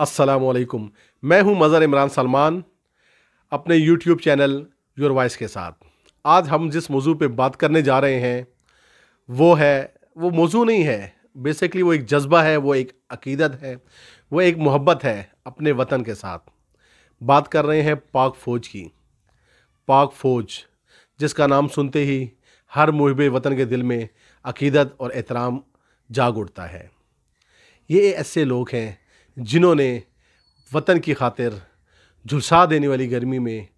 वालेकुम मैं हूं मज़र इमरान सलमान अपने यूट्यूब चैनल योर वॉइस के साथ आज हम जिस मौजू पे बात करने जा रहे हैं वो है वो मौजू नहीं है बेसिकली वो एक जज्बा है वो एक अकीदत है वो एक मोहब्बत है अपने वतन के साथ बात कर रहे हैं पाक फ़ौज की पाक फ़ौज जिसका नाम सुनते ही हर मुहब वतन के दिल में अकीदत और एहतराम जाग उठता है ये ऐसे लोग हैं जिन्होंने वतन की खातिर झुलसा देने वाली गर्मी में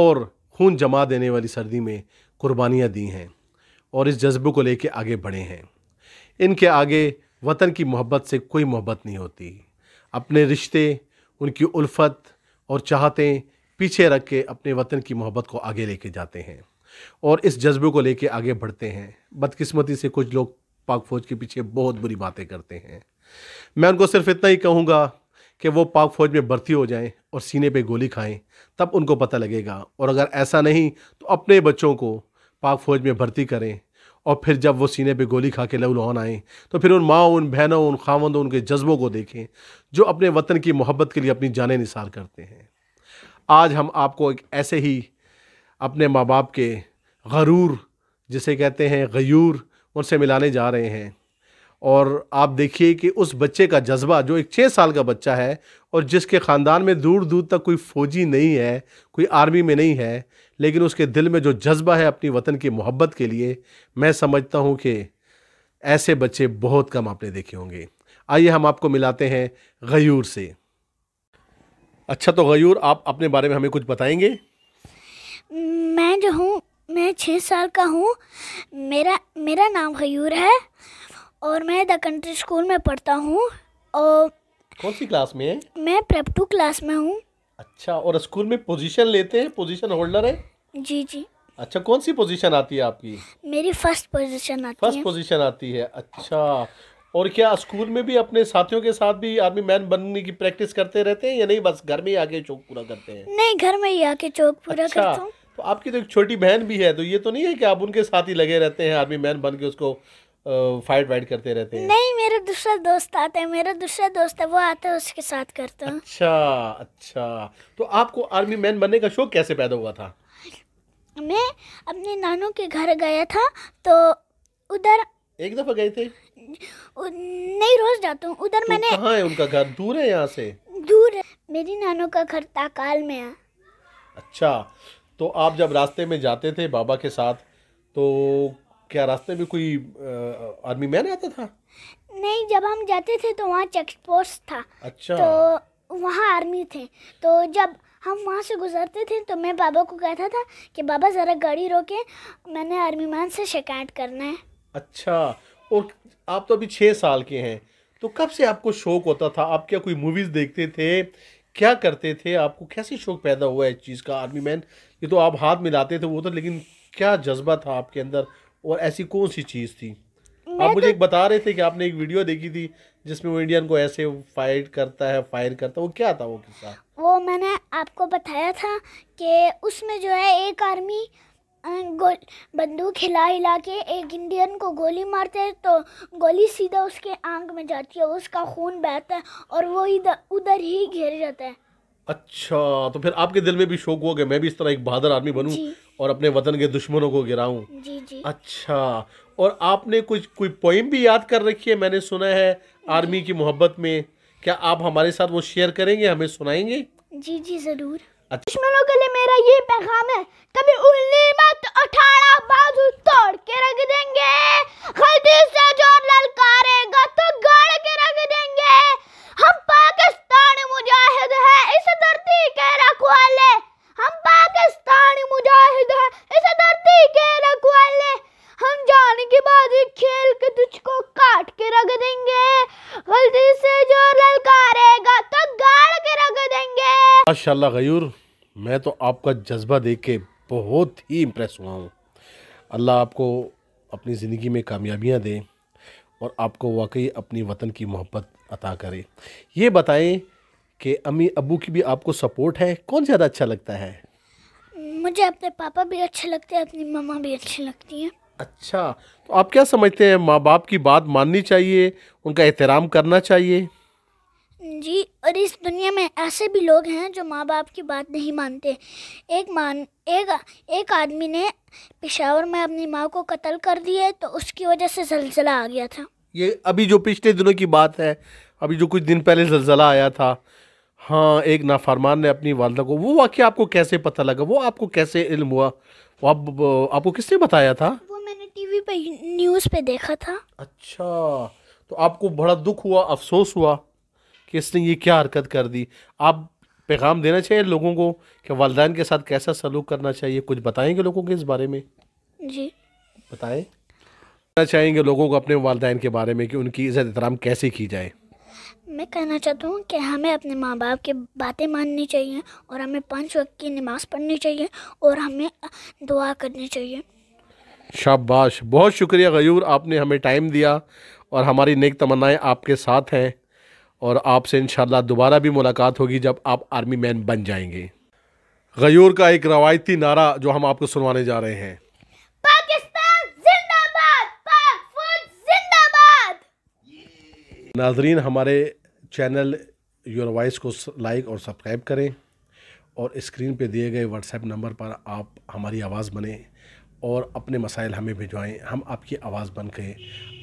और खून जमा देने वाली सर्दी में कुर्बानियाँ दी हैं और इस जज्बे को लेके आगे बढ़े हैं इनके आगे वतन की मोहब्बत से कोई मोहब्बत नहीं होती अपने रिश्ते उनकी उल्फत और चाहते पीछे रख के अपने वतन की मोहब्बत को आगे लेके जाते हैं और इस जज्बे को लेके आगे बढ़ते हैं बदकिस्मती से कुछ लोग पाक फ़ौज के पीछे बहुत बुरी बातें करते हैं मैं उनको सिर्फ इतना ही कहूँगा कि वो पाक फौज में भर्ती हो जाएं और सीने पे गोली खाएं तब उनको पता लगेगा और अगर ऐसा नहीं तो अपने बच्चों को पाक फौज में भर्ती करें और फिर जब वो सीने पे गोली खा के लहूलहान आएँ तो फिर उन माओ उन बहनों उन खावंदों उनके जज्बों को देखें जो अपने वतन की मोहब्बत के लिए अपनी जानें निसार करते हैं आज हम आपको एक ऐसे ही अपने माँ बाप के गरूर जिसे कहते हैं गयूर उनसे मिलाने जा रहे हैं और आप देखिए कि उस बच्चे का जज्बा जो एक छः साल का बच्चा है और जिसके ख़ानदान में दूर दूर तक कोई फ़ौजी नहीं है कोई आर्मी में नहीं है लेकिन उसके दिल में जो जज्बा है अपनी वतन की मोहब्बत के लिए मैं समझता हूँ कि ऐसे बच्चे बहुत कम आपने देखे होंगे आइए हम आपको मिलाते हैं गयूर से अच्छा तो गयूर आप अपने बारे में हमें कुछ बताएंगे मैं जो हूँ मैं छः साल का हूँ मेरा मेरा नाम गयूर है और मैं द कंट्री स्कूल में पढ़ता हूँ और कौन सी क्लास में है मैं प्रेप टू क्लास में हूँ अच्छा और स्कूल में पोजीशन लेते हैं पोजीशन होल्डर है जी जी अच्छा कौन सी पोजीशन आती है आपकी मेरी फर्स्ट पोजीशन आती फर्स्ट है फर्स्ट पोजीशन आती है अच्छा और क्या स्कूल में भी अपने साथियों के साथ भी आदमी मैन बनने की प्रैक्टिस करते रहते हैं या नहीं बस घर में ही आके चौक पूरा करते हैं नहीं घर में ही आके चौक पूरा अच्छा, करता हूं। तो आपकी तो एक छोटी बहन भी है तो ये तो नहीं है कि आप उनके साथ ही लगे रहते हैं आर्मी मैन बन के उसको फाइट वाइट करते रहते हैं नहीं मेरे दूसरा दोस्त आते हैं मेरा दूसरा दोस्त है वो आता है उसके साथ करता हूँ अच्छा अच्छा तो आपको आर्मी मैन बनने का शौक कैसे पैदा हुआ था मैं अपने नानू के घर गया था तो उधर एक दफा गए थे नहीं रोज जाता हूँ उधर तो मैंने कहाँ है उनका घर दूर है यहाँ से दूर है मेरी नानू का घर ताकाल में है अच्छा तो आप जब रास्ते में जाते थे बाबा के साथ तो क्या रास्ते में कोई आर्मी मैन आता था नहीं जब हम जाते थे तो वहाँ चेक पोस्ट था अच्छा तो वहाँ आर्मी थे तो जब हम वहाँ से गुजरते थे तो मैं बाबा को कहता था कि बाबा ज़रा गाड़ी रोके मैंने आर्मी मैन से शिकायत करना है अच्छा और आप तो अभी छः साल के हैं तो कब से आपको शौक होता था आप क्या कोई मूवीज़ देखते थे क्या करते थे आपको कैसे शौक पैदा हुआ इस चीज़ का आर्मी मैन ये तो आप हाथ मिलाते थे वो तो लेकिन क्या जज्बा था आपके अंदर और ऐसी कौन सी चीज़ थी आप मुझे तो- एक बता रहे थे कि आपने एक वीडियो देखी थी जिसमें वो इंडियन को ऐसे फाइट करता है फायर करता है वो क्या था वो किस्सा वो मैंने आपको बताया था कि उसमें जो है एक आर्मी बंदूक हिला हिला के एक इंडियन को गोली मारते हैं तो गोली सीधा उसके आंख में जाती है उसका खून बहता है और वो इधर उधर ही घेर जाता है अच्छा तो फिर आपके दिल में भी शौक हुआ कि मैं भी इस तरह एक बहादुर आदमी बनूं और अपने वतन के दुश्मनों को गिराऊं जी जी अच्छा और आपने कुछ कोई पोइम भी याद कर रखी है मैंने सुना है आर्मी की मोहब्बत में क्या आप हमारे साथ वो शेयर करेंगे हमें सुनाएंगे जी जी जरूर अच्छा। दुश्मनों के लिए मेरा ये पैगाम है कभी उल्ली मत अठारह बाजू तोड़ के रख देंगे गलती से जो अधिक खेल के तुझको काट के रख देंगे गलती से जो ललकारेगा तो गाड़ के रख देंगे माशाल्लाह गयूर मैं तो आपका जज्बा देख के बहुत ही इम्प्रेस हुआ हूँ अल्लाह आपको अपनी ज़िंदगी में कामयाबियाँ दे और आपको वाकई अपनी वतन की मोहब्बत अता करे ये बताएं कि अम्मी अबू की भी आपको सपोर्ट है कौन ज़्यादा अच्छा लगता है मुझे अपने पापा भी अच्छे लगते हैं अपनी मम्मा भी अच्छी लगती हैं अच्छा तो आप क्या समझते हैं माँ बाप की बात माननी चाहिए उनका एहतराम करना चाहिए जी और इस दुनिया में ऐसे भी लोग हैं जो माँ बाप की बात नहीं मानते एक मान एक एक आदमी ने पेशावर में अपनी माँ को कत्ल कर दिया तो उसकी वजह से जलजला आ गया था ये अभी जो पिछले दिनों की बात है अभी जो कुछ दिन पहले जलजला आया था हाँ एक नाफरमान ने अपनी वालदा को वो वाक्य आपको कैसे पता लगा वो आपको कैसे इल्म हुआ वो आप, आपको किसने बताया था टीवी पे न्यूज़ पे देखा था अच्छा तो आपको बड़ा दुख हुआ अफसोस हुआ कि इसने ये क्या हरकत कर दी आप पैगाम देना चाहिए लोगों को कि वालदेन के साथ कैसा सलूक करना चाहिए कुछ बताएंगे लोगों के इस बारे में जी बताएं कहना चाहेंगे लोगों को अपने वालदेन के बारे में कि उनकी इज़्ज़त एहतराम कैसे की जाए मैं कहना चाहता हूँ कि हमें अपने माँ बाप की बातें माननी चाहिए और हमें पाँच वक्त की नमाज़ पढ़नी चाहिए और हमें दुआ करनी चाहिए शाबाश बहुत शुक्रिया गयूर आपने हमें टाइम दिया और हमारी नेक तमन्नाएं आपके साथ हैं और आपसे इन दोबारा भी मुलाकात होगी जब आप आर्मी मैन बन जाएंगे गयूर का एक रवायती नारा जो हम आपको सुनवाने जा रहे हैं नाजरीन हमारे चैनल योर वॉइस को लाइक और सब्सक्राइब करें और स्क्रीन पे दिए गए व्हाट्सएप नंबर पर आप हमारी आवाज़ बने और अपने मसाइल हमें भिजवाएँ हम आपकी आवाज़ बन के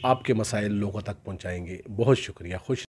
आपके मसाइल लोगों तक पहुँचाएँगे बहुत शुक्रिया खुश